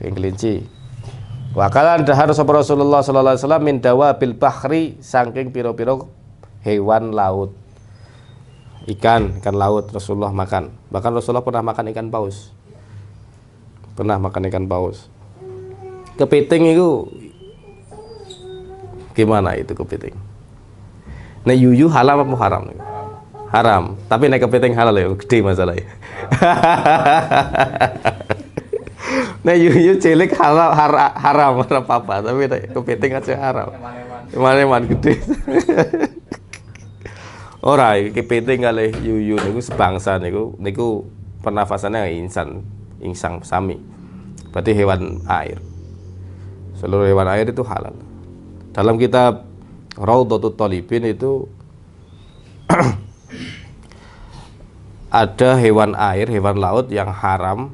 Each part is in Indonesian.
Yang kelinci. Wakalan dahar sopa Rasulullah sallallahu alaihi wasallam min bil bahri saking piro-piro hewan laut. Ikan, ikan laut Rasulullah makan. Bahkan Rasulullah pernah makan ikan paus. Pernah makan ikan paus. Kepiting itu gimana itu kepiting? Nah yuyu halal apa haram? Haram. Tapi naik kepiting halal ya, gede masalahnya. Nah, yuyu cilik haram, haram, haram, apa? Tapi kepiting aja haram. mana eman gede. Ora, kepiting kali yuyu niku sebangsa niku niku pernafasannya insan, insang sami. Berarti hewan air. Seluruh hewan air itu halal. Dalam kitab Raudhatul Talibin itu ada hewan air, hewan laut yang haram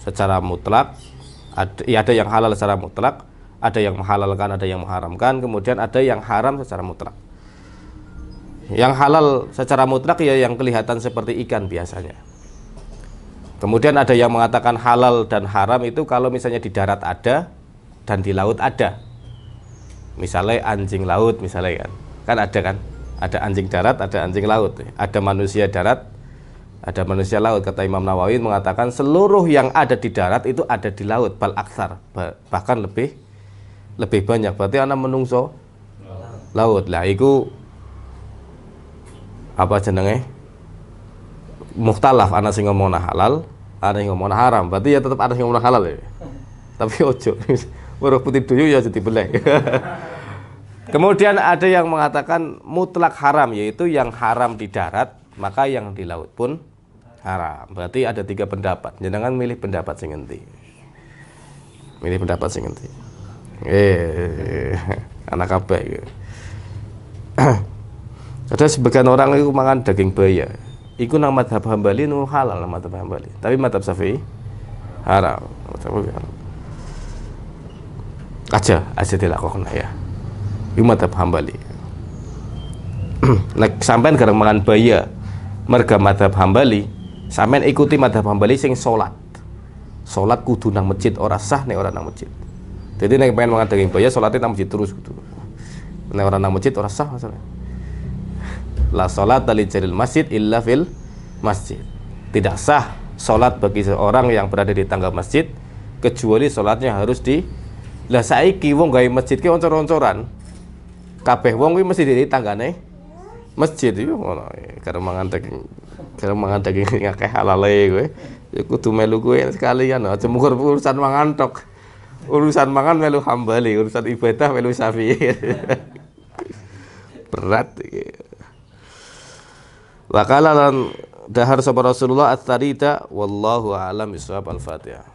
secara mutlak ada, ya ada yang halal secara mutlak ada yang menghalalkan ada yang mengharamkan kemudian ada yang haram secara mutlak yang halal secara mutlak ya yang kelihatan seperti ikan biasanya kemudian ada yang mengatakan halal dan haram itu kalau misalnya di darat ada dan di laut ada misalnya anjing laut misalnya kan kan ada kan ada anjing darat ada anjing laut ada manusia darat ada manusia laut kata Imam Nawawi mengatakan seluruh yang ada di darat itu ada di laut bal aksar bahkan lebih lebih banyak berarti anak menungso laut lah itu apa jenenge muhtalaf anak sing ngomong halal ada yang ngomong haram berarti ya tetap ada yang ngomong halal ya tapi ojo buruk putih dulu ya jadi belek kemudian ada yang mengatakan mutlak haram yaitu yang haram di darat maka yang di laut pun haram. Berarti ada tiga pendapat. Jangan milih pendapat sing endi? Milih pendapat sing endi? Eh, anak apa ya? Ada sebagian orang itu makan daging buaya. Iku nama madhab hambali nu halal nama madhab hambali. Tapi madhab safi haram. Madhab haram. Aja, aja dilakukan ya. Iku madhab hambali. nah, sampean sekarang makan buaya, merga madhab hambali, Samen ikuti madhab hambali sing sholat Sholat kudu nang masjid ora sah nih orang nang masjid Jadi nih pengen mengatakan mengadakan ya sholatnya nang masjid terus gitu Nih orang nang masjid ora sah masalah La sholat tali jaril masjid illa fil masjid Tidak sah sholat bagi seorang yang berada di tangga masjid Kecuali sholatnya harus di Lah saiki wong gawe masjid ke oncor-oncoran Kabeh wong ini masih di tangga nih masjid itu iya, Karena mengatakan kalau mangan daging akeh kayak halal Ya kudu melu sekali sekalian aja mukur urusan mangan tok. Urusan mangan melu hambali, urusan ibadah melu safi. Berat Wakala dan dahar sahabat Rasulullah at tarita wallahu a'lam bishawab al-Fatihah.